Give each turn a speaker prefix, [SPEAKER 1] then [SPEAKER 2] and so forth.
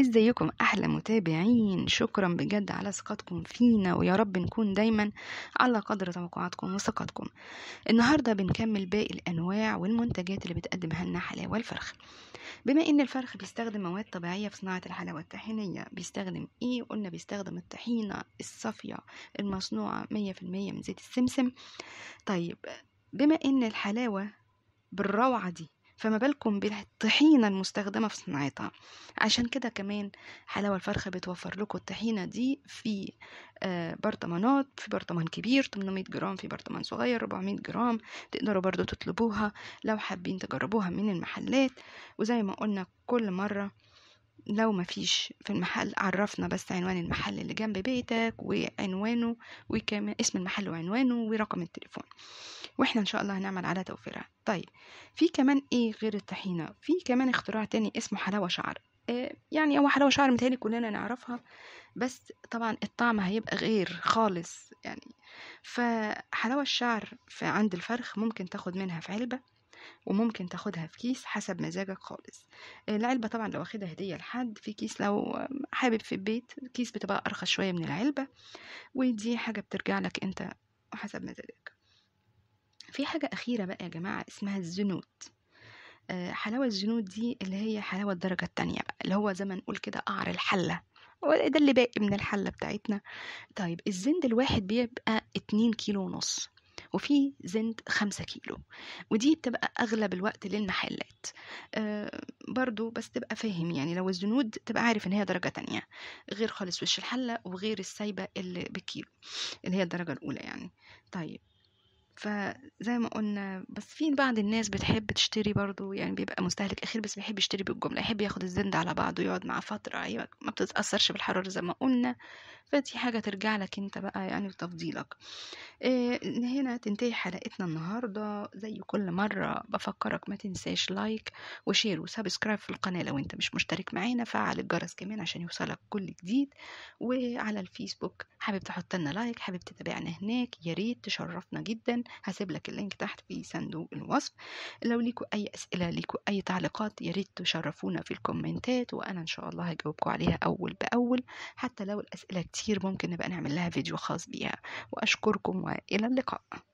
[SPEAKER 1] ازيكم احلى متابعين شكرا بجد على ثقتكم فينا ويا رب نكون دايما على قدر توقعاتكم وثقتكم النهارده بنكمل باقي الانواع والمنتجات اللي بتقدمها لنا حلاوه الفرخ بما ان الفرخ بيستخدم مواد طبيعيه في صناعه الحلاوه الطحينيه بيستخدم ايه قلنا بيستخدم الطحينه الصافيه المصنوعه 100% من زيت السمسم طيب بما ان الحلاوه بالروعه دي فما بالكم بالطحينة المستخدمة في صناعتها عشان كده كمان حلاوة الفرخة بتوفر لكم الطحينة دي في آه، برطمانات في برطمان كبير 800 جرام في برطمان صغير 400 جرام تقدروا برضو تطلبوها لو حابين تجربوها من المحلات وزي ما قلنا كل مرة لو ما فيش في المحل عرفنا بس عنوان المحل اللي جنب بيتك وعنوانه وكمان اسم المحل وعنوانه ورقم التليفون واحنا ان شاء الله هنعمل على توفيرها طيب في كمان ايه غير الطحينه في كمان اختراع تاني اسمه حلاوه شعر آه، يعني هو حلاوه شعر متهيألي كلنا نعرفها بس طبعا الطعم هيبقى غير خالص يعني فحلاوه الشعر عند الفرخ ممكن تاخد منها في علبه وممكن تاخدها في كيس حسب مزاجك خالص العلبة طبعا لو واخدها هدية لحد في كيس لو حابب في البيت كيس بتبقى أرخص شوية من العلبة ودي حاجة بترجع لك أنت حسب مزاجك في حاجة أخيرة بقى يا جماعة اسمها الزنوت آه، حلاوة الزنود دي اللي هي حلاوة الدرجة التانية بقى اللي هو زي ما نقول كده قعر الحلة وده اللي باقي من الحلة بتاعتنا طيب الزند الواحد بيبقى اتنين كيلو ونص وفي زند خمسة كيلو ودي بتبقى أغلب الوقت للمحلات آه، برضو بس تبقى فاهم يعني لو الزنود تبقى عارف إن هي درجة تانية غير خالص وش الحلة وغير السايبة اللي بالكيلو اللي هي الدرجة الأولى يعني طيب فزي ما قلنا بس في بعض الناس بتحب تشتري برضو يعني بيبقى مستهلك اخير بس بيحب يشتري بالجمله يحب ياخد الزند على بعضه يقعد معاه فتره ايوه ما بتتاثرش بالحراره زي ما قلنا فدي حاجه ترجع لك انت بقى يعني وتفضيلك إيه هنا تنتهي حلقتنا النهارده زي كل مره بفكرك ما تنساش لايك وشير وسبسكرايب في القناه لو انت مش مشترك معانا فعل الجرس كمان عشان يوصلك كل جديد وعلى الفيسبوك حابب تحط لنا لايك حابب تتابعنا هناك يا ريت تشرفنا جدا هسيب لك اللينك تحت في صندوق الوصف لو ليكوا اي اسئله ليكوا اي تعليقات يا ريت تشرفونا في الكومنتات وانا ان شاء الله هجاوبكم عليها اول باول حتى لو الاسئله كتير ممكن نبقى نعمل لها فيديو خاص بيها واشكركم والى اللقاء